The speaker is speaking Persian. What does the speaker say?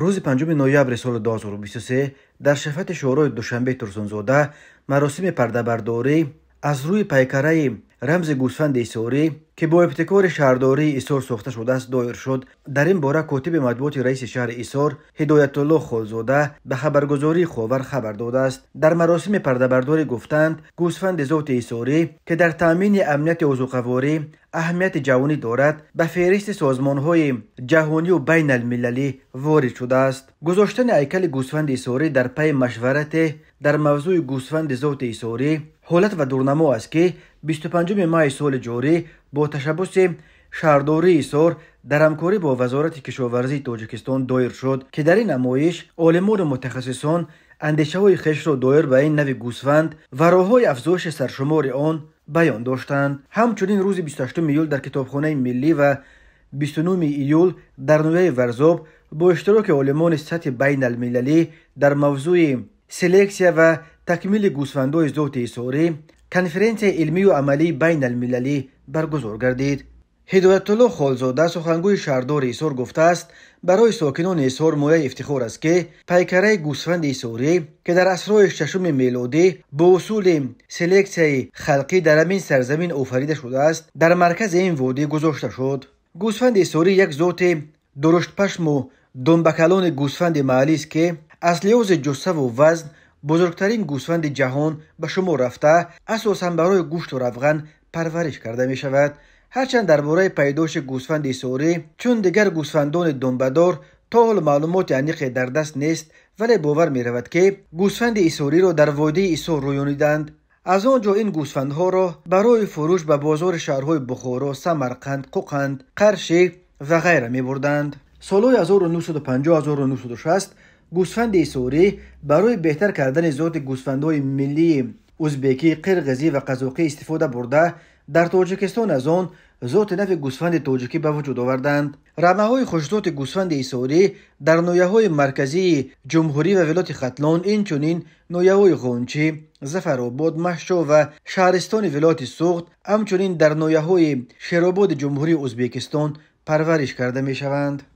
روز 5 نوامبر سال 2023 در شفت شورای دوشنبه ترسونزاده مراسم پرده برداری از روی پیکره رمز گوسفند ایسوری که با ابتکار شهرداری ایسور ساخته شده است دایر شد در این باره کتب مطبوعات رئیس شهر ایسور هدایت الله به خبرگزاری خاور خبر داده است در مراسم پردهبرداری گفتند گوسفند ذات ایسوری که در تامین امنیت عضوقواری اهمیت جوانی دارد به فهرست سازمانهای جهانی و بین المللی وارد شده است گذاشتن ایکل گوسفند ایسوری در پی مشورت در موضوع گوسفند ذات ایسوری حولت و دورنمو است که 25 مای سال جوری با تشبس شهرداری سور در همکاری با وزارت کشاورزی تاجکستان دایر شد که در این امایش آلمان متخصصان اندشه های خش را دایر به این نوی گوسفند و راه های افزوش سرشمار آن بیان داشتند. همچنین روز 28 ایول در کتابخانه ملی و 29 ایول در نویه ورزوب با اشتراک آلمان سطح بین المللی در موضوع سلکسیا و تکمیل گوسفندوی زوت سوری کنفرانس علمی و عملی بین المللی برگزار گردید هدایت الله خالزاده سخنگوی شهردار ایسور گفته است برای ساکنان ایسور مایه افتخار است که پیکره گوسفند ایسوری که در اسرای ششم میلادی به اصول سلکسیای خلقی در این سرزمین آفریده شده است در مرکز این وادی گذاشته شد گوسفند ایسوری یک ذات درشت پشم و دنبکلان گوسفند معلیس است که از لحاظ جسه و وزن بزرگترین گوسفند جهان به شما رفته اساسا برای گوشت و روغن پرورش کرده می شود هرچند درباره پیداش گوسفند سوری چون دیگر گوسفندان دنبدار تا حال معلومات عمیق در دست نیست ولی باور می رود که گوسفند ایسوری را در وادی ایسور رویانیدند از آنجا این گوسفندها را برای فروش به بازار شهرهای بخارا سمرقند قوقند قرشی و غیره می بردند سال 1950 1960 гӯсфанди сӯрӣ барои беҳтар кардани зоти гӯсфандҳои миллии узбекӣ қирғизӣ ва қазоқӣ истифода бурда дар тоҷикистон аз он зоти нави гӯсфанди тоҷикӣ ба вуҷуд оварданд рамаҳои хушзоти гӯсфанди исорӣ дар ноҳияҳои марказии ҷумҳурӣ ва вилояти хатлон инчунин ноҳияҳои ғончӣ зафаробод маҳшо ва шаҳристони вилояти суғд ҳамчунин дар ноҳияҳои шеърободи ҷумҳурии узбекистон парвариш карда мешаванд